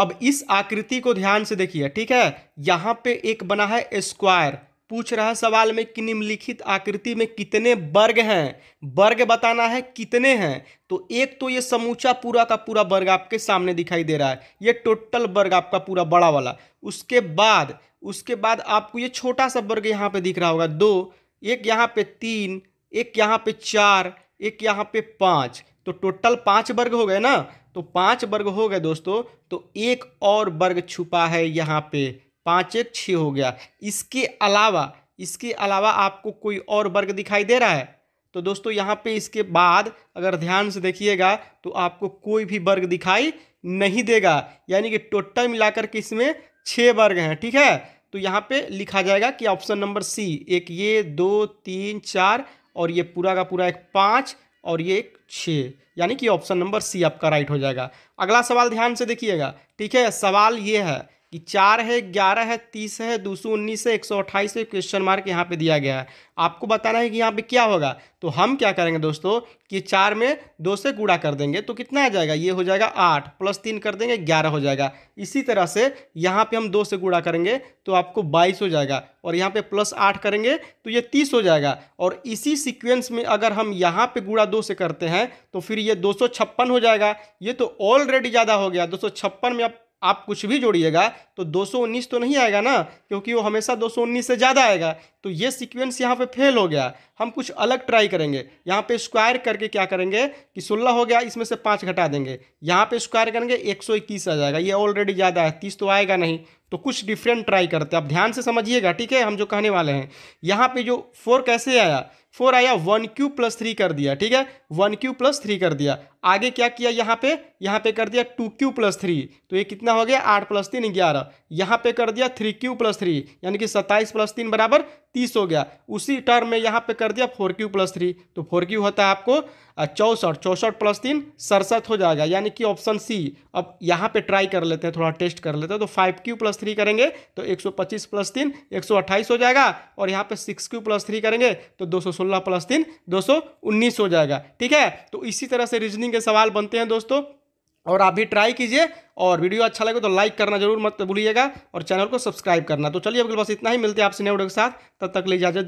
अब इस आकृति को ध्यान से देखिए ठीक है यहाँ पे एक बना है स्क्वायर पूछ रहा है सवाल में कि निम्नलिखित आकृति में कितने वर्ग हैं वर्ग बताना है कितने हैं तो एक तो ये समूचा पूरा का पूरा वर्ग आपके सामने दिखाई दे रहा है ये टोटल वर्ग आपका पूरा बड़ा वाला उसके बाद उसके बाद आपको ये छोटा सा वर्ग यहाँ पे दिख रहा होगा दो एक यहाँ पे तीन एक यहाँ पे चार एक यहाँ पे पाँच तो टोटल पाँच वर्ग हो गए ना तो पांच वर्ग हो गए दोस्तों तो एक और वर्ग छुपा है यहाँ पे पाँच एक छः हो गया इसके अलावा इसके अलावा आपको कोई और वर्ग दिखाई दे रहा है तो दोस्तों यहाँ पे इसके बाद अगर ध्यान से देखिएगा तो आपको कोई भी वर्ग दिखाई नहीं देगा यानी कि टोटल मिलाकर के इसमें छः वर्ग हैं ठीक है तो यहाँ पे लिखा जाएगा कि ऑप्शन नंबर सी एक ये दो तीन चार और ये पूरा का पूरा एक पाँच और ये एक छः यानी कि ऑप्शन नंबर सी आपका राइट हो जाएगा अगला सवाल ध्यान से देखिएगा ठीक है सवाल ये है कि चार है ग्यारह है तीस है दो सौ उन्नीस है एक सौ अट्ठाईस है क्वेश्चन मार्क यहाँ पे दिया गया है आपको बताना है कि यहाँ पे क्या होगा तो हम क्या करेंगे दोस्तों कि चार में दो से गुड़ा कर देंगे तो कितना आ जाएगा ये हो जाएगा आठ प्लस तीन कर देंगे ग्यारह हो जाएगा इसी तरह से यहाँ पे हम दो से गुड़ा करेंगे तो आपको बाईस हो जाएगा और यहाँ पे प्लस आठ करेंगे तो ये तीस हो जाएगा और इसी सिक्वेंस में अगर हम यहाँ पे गुड़ा दो से करते हैं तो फिर ये दो हो जाएगा ये तो ऑलरेडी ज़्यादा हो गया दो में आप आप कुछ भी जोड़िएगा तो 219 तो नहीं आएगा ना क्योंकि वो हमेशा 219 से ज़्यादा आएगा तो ये सीक्वेंस यहाँ पे फेल हो गया हम कुछ अलग ट्राई करेंगे यहाँ पे स्क्वायर करके क्या करेंगे कि सोलह हो गया इसमें से पाँच घटा देंगे यहाँ पे स्क्वायर करेंगे एक सौ इक्कीस आ जाएगा ये ऑलरेडी ज़्यादा है तीस तो आएगा नहीं तो कुछ डिफरेंट ट्राई करते हैं आप ध्यान से समझिएगा ठीक है हम जो कहने वाले हैं यहाँ पर जो फोर कैसे आया फोर आया वन क्यू प्लस थ्री कर दिया ठीक है वन क्यू प्लस थ्री कर दिया आगे क्या किया यहाँ पे यहाँ पे कर दिया टू क्यू प्लस थ्री तो ये कितना हो गया आठ प्लस तीन ग्यारह यहाँ पे कर दिया थ्री क्यू प्लस थ्री यानी कि सत्ताईस प्लस तीन बराबर तीस हो गया उसी टर्म में यहाँ पे कर दिया फोर क्यू प्लस थ्री तो फोर क्यू होता है आपको चौंसठ चौंसठ प्लस तीन सड़सठ हो जाएगा यानी कि ऑप्शन सी अब यहाँ पे ट्राई कर लेते हैं थोड़ा टेस्ट कर लेते हैं तो फाइव क्यू प्लस थ्री करेंगे तो एक सौ पच्चीस प्लस तीन एक सौ अट्ठाईस हो जाएगा और यहाँ पे सिक्स क्यू प्लस थ्री करेंगे तो दो सौ सोलह प्लस तीन दो सौ उन्नीस हो जाएगा ठीक है तो इसी तरह से रीजनिंग के सवाल बनते हैं दोस्तों और आप भी ट्राई कीजिए और वीडियो अच्छा लगे तो लाइक करना जरूर मत भूलिएगा और चैनल को सब्सक्राइब करना तो चलिए अब बस इतना ही मिलते हैं आपसे नए वीडियो के साथ तब तक ले इजाजत